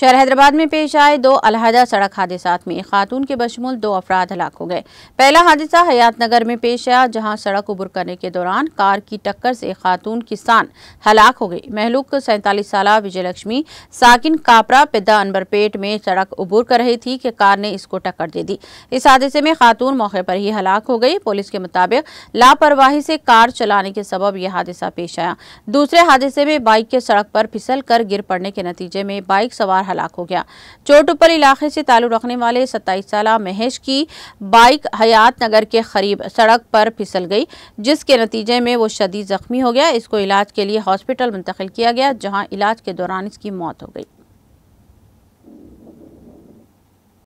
शहर हैदराबाद में पेश आए दो अलहदा सड़क हादसा में खातून के बशमूल दो अफराद हलाक हो गए पहला हादसा हयात नगर में पेश आया जहां सड़क उबर करने के दौरान कार की टक्कर से खातून किसान हलाक हो गई महलूक सैंतालीस साल विजय लक्ष्मी साकिन कापरा पिद्दा अनबरपेट में सड़क उबर कर रही थी कि कार ने इसको टक्कर दे दी इस हादसे में खातून मौके पर ही हलाक हो गई पुलिस के मुताबिक लापरवाही से कार चलाने के सबब यह हादसा पेश आया दूसरे हादसे में बाइक के सड़क पर फिसल कर गिर पड़ने के नतीजे में बाइक सवार हलाक हो गया चोटुपल इलाके से ताल्लुक रखने वाले सत्ताईस साल महेश की बाइक हयात नगर के करीब सड़क पर फिसल गई जिसके नतीजे में वो शदीद जख्मी हो गया इसको इलाज के लिए हॉस्पिटल मुंतकिल किया गया जहाँ इलाज के दौरान इसकी मौत हो गई